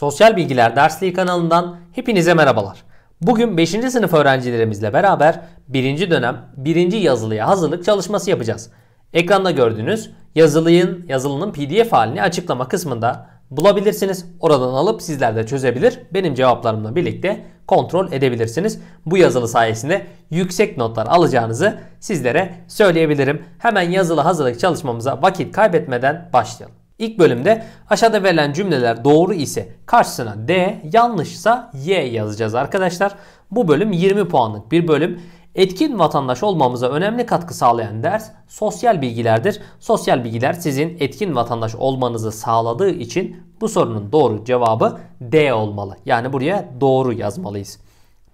Sosyal Bilgiler Dersliği kanalından hepinize merhabalar. Bugün 5. sınıf öğrencilerimizle beraber 1. dönem 1. yazılıya hazırlık çalışması yapacağız. Ekranda gördüğünüz yazılığın, yazılının pdf halini açıklama kısmında bulabilirsiniz. Oradan alıp sizler de çözebilir. Benim cevaplarımla birlikte kontrol edebilirsiniz. Bu yazılı sayesinde yüksek notlar alacağınızı sizlere söyleyebilirim. Hemen yazılı hazırlık çalışmamıza vakit kaybetmeden başlayalım. İlk bölümde aşağıda verilen cümleler doğru ise karşısına D, yanlışsa Y yazacağız arkadaşlar. Bu bölüm 20 puanlık bir bölüm. Etkin vatandaş olmamıza önemli katkı sağlayan ders sosyal bilgilerdir. Sosyal bilgiler sizin etkin vatandaş olmanızı sağladığı için bu sorunun doğru cevabı D olmalı. Yani buraya doğru yazmalıyız.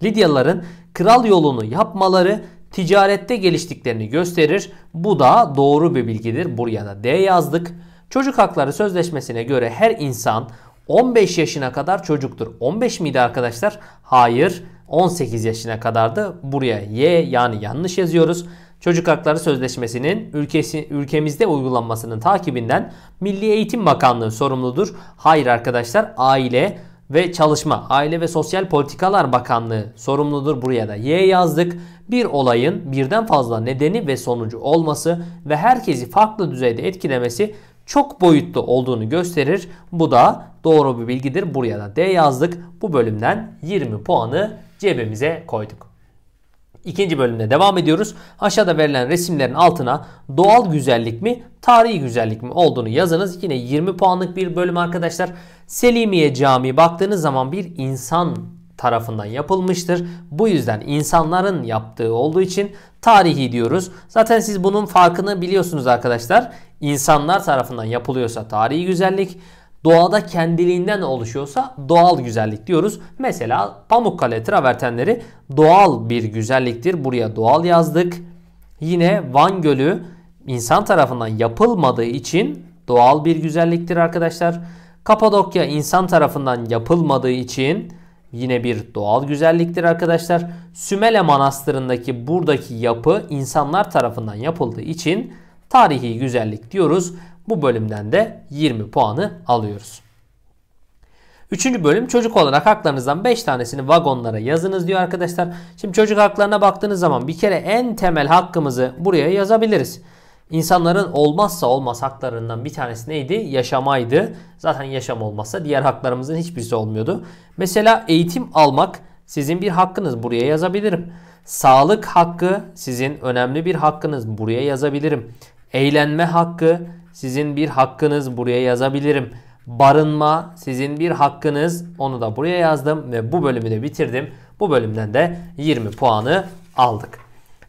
Lidyalıların kral yolunu yapmaları ticarette geliştiklerini gösterir. Bu da doğru bir bilgidir. Buraya da D yazdık. Çocuk Hakları Sözleşmesi'ne göre her insan 15 yaşına kadar çocuktur. 15 miydi arkadaşlar? Hayır. 18 yaşına kadardı. Buraya Y yani yanlış yazıyoruz. Çocuk Hakları Sözleşmesi'nin ülkesi, ülkemizde uygulanmasının takibinden Milli Eğitim Bakanlığı sorumludur. Hayır arkadaşlar aile ve çalışma aile ve sosyal politikalar bakanlığı sorumludur. Buraya da Y yazdık. Bir olayın birden fazla nedeni ve sonucu olması ve herkesi farklı düzeyde etkilemesi çok boyutlu olduğunu gösterir. Bu da doğru bir bilgidir. Buraya da D yazdık. Bu bölümden 20 puanı cebimize koyduk. İkinci bölümde devam ediyoruz. Aşağıda verilen resimlerin altına doğal güzellik mi, tarihi güzellik mi olduğunu yazınız. Yine 20 puanlık bir bölüm arkadaşlar. Selimiye Camii baktığınız zaman bir insan tarafından yapılmıştır. Bu yüzden insanların yaptığı olduğu için tarihi diyoruz. Zaten siz bunun farkını biliyorsunuz arkadaşlar insanlar tarafından yapılıyorsa tarihi güzellik, doğada kendiliğinden oluşuyorsa doğal güzellik diyoruz. Mesela Pamukkale travertenleri doğal bir güzelliktir. Buraya doğal yazdık. Yine Van Gölü insan tarafından yapılmadığı için doğal bir güzelliktir arkadaşlar. Kapadokya insan tarafından yapılmadığı için yine bir doğal güzelliktir arkadaşlar. Sümele Manastırı'ndaki buradaki yapı insanlar tarafından yapıldığı için Tarihi güzellik diyoruz. Bu bölümden de 20 puanı alıyoruz. Üçüncü bölüm çocuk olarak haklarınızdan 5 tanesini vagonlara yazınız diyor arkadaşlar. Şimdi çocuk haklarına baktığınız zaman bir kere en temel hakkımızı buraya yazabiliriz. İnsanların olmazsa olmaz haklarından bir tanesi neydi? Yaşamaydı. Zaten yaşam olmazsa diğer haklarımızın hiçbirisi olmuyordu. Mesela eğitim almak sizin bir hakkınız buraya yazabilirim. Sağlık hakkı sizin önemli bir hakkınız buraya yazabilirim. Eğlenme hakkı sizin bir hakkınız buraya yazabilirim. Barınma sizin bir hakkınız. Onu da buraya yazdım ve bu bölümü de bitirdim. Bu bölümden de 20 puanı aldık.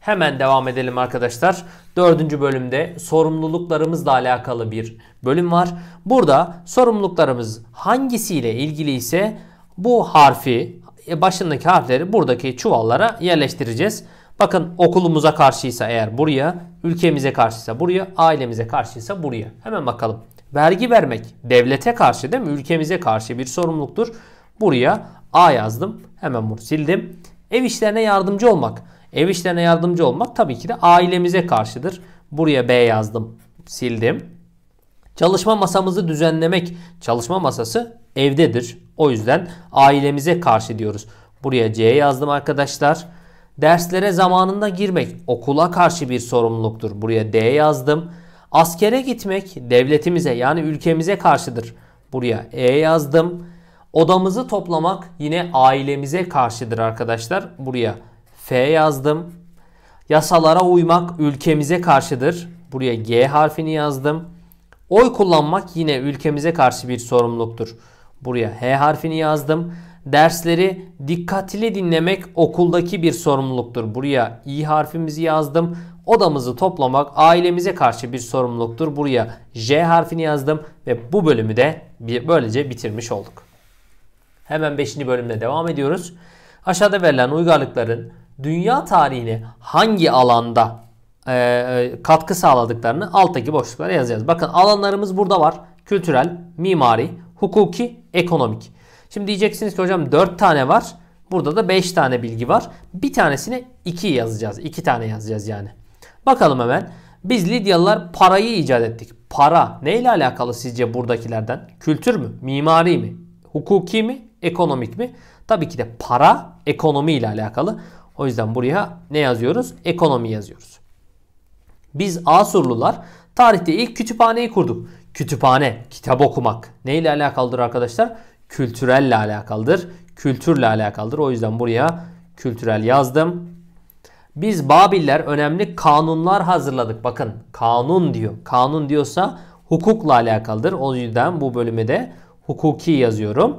Hemen devam edelim arkadaşlar. Dördüncü bölümde sorumluluklarımızla alakalı bir bölüm var. Burada sorumluluklarımız hangisiyle ilgili ise bu harfi e, başındaki harfleri buradaki çuvallara yerleştireceğiz. Bakın okulumuza karşıysa eğer buraya, ülkemize karşıysa buraya, ailemize karşıysa buraya. Hemen bakalım. Vergi vermek devlete karşı değil mi? Ülkemize karşı bir sorumluluktur. Buraya A yazdım. Hemen bunu sildim. Ev işlerine yardımcı olmak. Ev işlerine yardımcı olmak tabii ki de ailemize karşıdır. Buraya B yazdım. Sildim. Çalışma masamızı düzenlemek. Çalışma masası evdedir. O yüzden ailemize karşı diyoruz. Buraya C yazdım arkadaşlar. Derslere zamanında girmek okula karşı bir sorumluluktur. Buraya D yazdım. Askere gitmek devletimize yani ülkemize karşıdır. Buraya E yazdım. Odamızı toplamak yine ailemize karşıdır arkadaşlar. Buraya F yazdım. Yasalara uymak ülkemize karşıdır. Buraya G harfini yazdım. Oy kullanmak yine ülkemize karşı bir sorumluluktur. Buraya H harfini yazdım. Dersleri dikkatli dinlemek okuldaki bir sorumluluktur. Buraya i harfimizi yazdım. Odamızı toplamak ailemize karşı bir sorumluluktur. Buraya j harfini yazdım ve bu bölümü de böylece bitirmiş olduk. Hemen 5. bölümde devam ediyoruz. Aşağıda verilen uygarlıkların dünya tarihine hangi alanda e, e, katkı sağladıklarını alttaki boşluklara yazacağız. Bakın alanlarımız burada var. Kültürel, mimari, hukuki, ekonomik. Şimdi diyeceksiniz ki hocam 4 tane var. Burada da 5 tane bilgi var. Bir tanesini 2 yazacağız. 2 tane yazacağız yani. Bakalım hemen. Biz Lidyalılar parayı icat ettik. Para neyle alakalı sizce buradakilerden? Kültür mü? Mimari mi? Hukuki mi? Ekonomik mi? Tabii ki de para ekonomi ile alakalı. O yüzden buraya ne yazıyoruz? Ekonomi yazıyoruz. Biz Asurlular tarihte ilk kütüphaneyi kurduk. Kütüphane, kitap okumak. neyle alakalıdır arkadaşlar? kültürelle alakalıdır. Kültürle alakalıdır. O yüzden buraya kültürel yazdım. Biz Babiller önemli kanunlar hazırladık. Bakın kanun diyor. Kanun diyorsa hukukla alakalıdır. O yüzden bu bölüme de hukuki yazıyorum.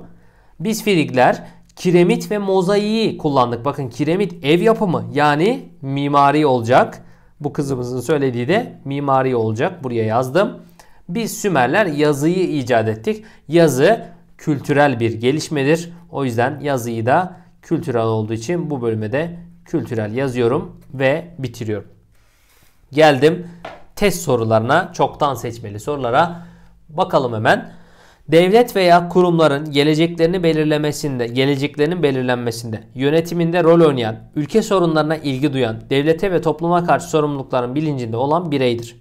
Biz Frigler kiremit ve mozaiği kullandık. Bakın kiremit ev yapımı yani mimari olacak. Bu kızımızın söylediği de mimari olacak. Buraya yazdım. Biz Sümerler yazıyı icat ettik. Yazı kültürel bir gelişmedir. O yüzden yazıyı da kültürel olduğu için bu bölüme de kültürel yazıyorum ve bitiriyorum. Geldim test sorularına, çoktan seçmeli sorulara. Bakalım hemen. Devlet veya kurumların geleceklerini belirlemesinde, geleceklerinin belirlenmesinde, yönetiminde rol oynayan, ülke sorunlarına ilgi duyan, devlete ve topluma karşı sorumlulukların bilincinde olan bireydir.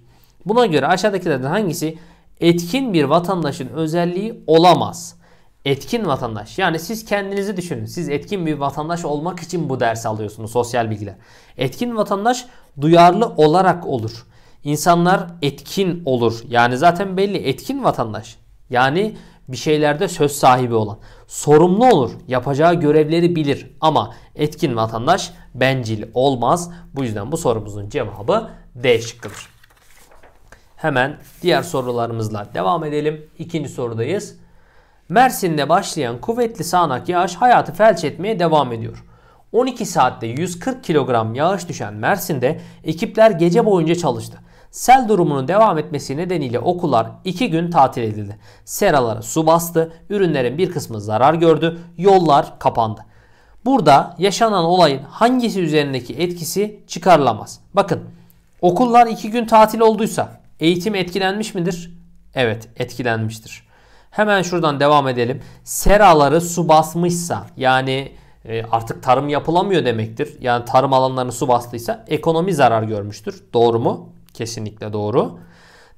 Buna göre aşağıdakilerden hangisi etkin bir vatandaşın özelliği olamaz? etkin vatandaş. Yani siz kendinizi düşünün. Siz etkin bir vatandaş olmak için bu dersi alıyorsunuz sosyal bilgiler. Etkin vatandaş duyarlı olarak olur. İnsanlar etkin olur. Yani zaten belli etkin vatandaş. Yani bir şeylerde söz sahibi olan. Sorumlu olur. Yapacağı görevleri bilir. Ama etkin vatandaş bencil olmaz. Bu yüzden bu sorumuzun cevabı D şıkkıdır. Hemen diğer sorularımızla devam edelim. İkinci sorudayız. Mersin'de başlayan kuvvetli sağanak yağış hayatı felç etmeye devam ediyor. 12 saatte 140 kilogram yağış düşen Mersin'de ekipler gece boyunca çalıştı. Sel durumunun devam etmesi nedeniyle okullar 2 gün tatil edildi. Seralara su bastı, ürünlerin bir kısmı zarar gördü, yollar kapandı. Burada yaşanan olayın hangisi üzerindeki etkisi çıkarılamaz. Bakın okullar 2 gün tatil olduysa eğitim etkilenmiş midir? Evet etkilenmiştir. Hemen şuradan devam edelim. Seraları su basmışsa yani e, artık tarım yapılamıyor demektir. Yani tarım alanlarını su bastıysa ekonomi zarar görmüştür. Doğru mu? Kesinlikle doğru.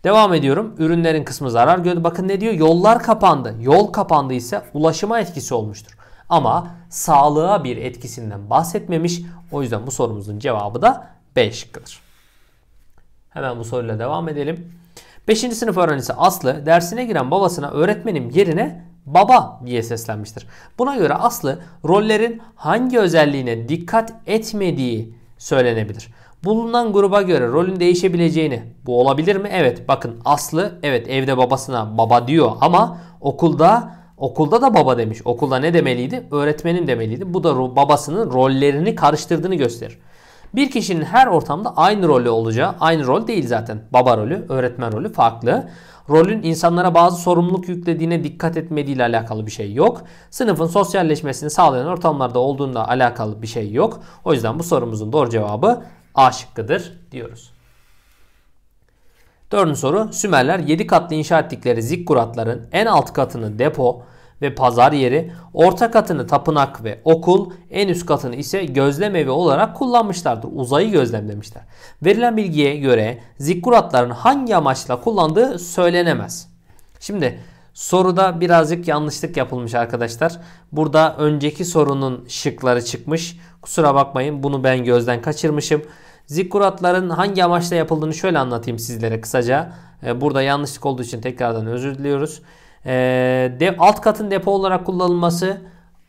Devam ediyorum. Ürünlerin kısmı zarar gördü. Bakın ne diyor? Yollar kapandı. Yol kapandıysa ulaşıma etkisi olmuştur. Ama sağlığa bir etkisinden bahsetmemiş. O yüzden bu sorumuzun cevabı da B şıkkıdır. Hemen bu soruyla devam edelim. 5. sınıf öğrencisi Aslı dersine giren babasına öğretmenim yerine baba diye seslenmiştir. Buna göre Aslı rollerin hangi özelliğine dikkat etmediği söylenebilir. Bulunan gruba göre rolün değişebileceğini bu olabilir mi? Evet bakın Aslı evet evde babasına baba diyor ama okulda okulda da baba demiş. Okulda ne demeliydi? Öğretmenim demeliydi. Bu da babasının rollerini karıştırdığını gösterir. Bir kişinin her ortamda aynı rolü olacağı, aynı rol değil zaten. Baba rolü, öğretmen rolü farklı. Rolün insanlara bazı sorumluluk yüklediğine dikkat etmediği ile alakalı bir şey yok. Sınıfın sosyalleşmesini sağlayan ortamlarda olduğunda alakalı bir şey yok. O yüzden bu sorumuzun doğru cevabı A şıkkıdır diyoruz. Dördüncü soru. Sümerler 7 katlı inşa ettikleri zikkuratların en alt katını depo, ve pazar yeri, orta katını tapınak ve okul, en üst katını ise gözlem evi olarak kullanmışlardır. Uzayı gözlemlemişler. Verilen bilgiye göre zikkuratların hangi amaçla kullandığı söylenemez. Şimdi soruda birazcık yanlışlık yapılmış arkadaşlar. Burada önceki sorunun şıkları çıkmış. Kusura bakmayın bunu ben gözden kaçırmışım. Zikkuratların hangi amaçla yapıldığını şöyle anlatayım sizlere kısaca. Ee, burada yanlışlık olduğu için tekrardan özür diliyoruz. E, de, alt katın depo olarak kullanılması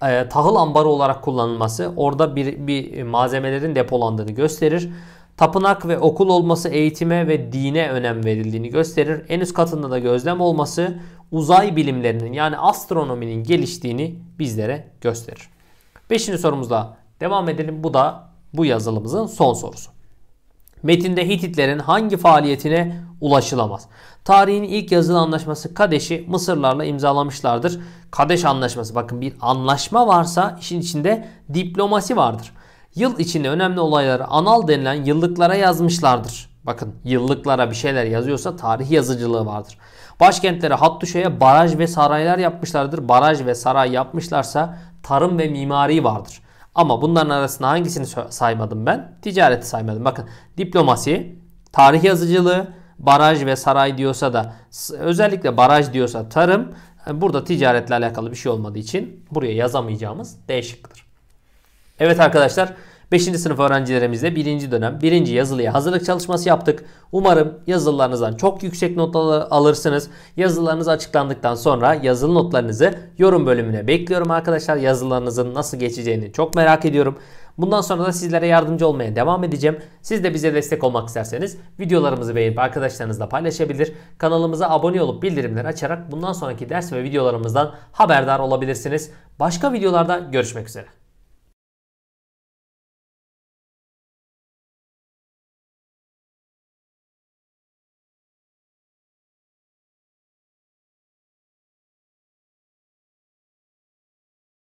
e, tahıl ambarı olarak kullanılması orada bir, bir malzemelerin depolandığını gösterir. Tapınak ve okul olması eğitime ve dine önem verildiğini gösterir. En üst katında da gözlem olması uzay bilimlerinin yani astronominin geliştiğini bizlere gösterir. Beşinci sorumuzla devam edelim. Bu da bu yazılımızın son sorusu. Metinde Hititlerin hangi faaliyetine ulaşılamaz. Tarihin ilk yazılı anlaşması Kadeş'i Mısırlarla imzalamışlardır. Kadeş anlaşması bakın bir anlaşma varsa işin içinde diplomasi vardır. Yıl içinde önemli olayları anal denilen yıllıklara yazmışlardır. Bakın yıllıklara bir şeyler yazıyorsa tarih yazıcılığı vardır. Başkentlere Hattuşa'ya baraj ve saraylar yapmışlardır. Baraj ve saray yapmışlarsa tarım ve mimari vardır. Ama bunların arasında hangisini saymadım ben? Ticareti saymadım. Bakın diplomasi, tarih yazıcılığı, baraj ve saray diyorsa da özellikle baraj diyorsa tarım e, burada ticaretle alakalı bir şey olmadığı için buraya yazamayacağımız D şıkkıdır. Evet arkadaşlar 5. sınıf öğrencilerimizle 1. dönem 1. yazılıya hazırlık çalışması yaptık. Umarım yazılılarınızdan çok yüksek notlar alırsınız. Yazılılarınız açıklandıktan sonra yazılı notlarınızı yorum bölümüne bekliyorum arkadaşlar. Yazılılarınızın nasıl geçeceğini çok merak ediyorum. Bundan sonra da sizlere yardımcı olmaya devam edeceğim. Siz de bize destek olmak isterseniz videolarımızı beğenip arkadaşlarınızla paylaşabilir. Kanalımıza abone olup bildirimleri açarak bundan sonraki ders ve videolarımızdan haberdar olabilirsiniz. Başka videolarda görüşmek üzere.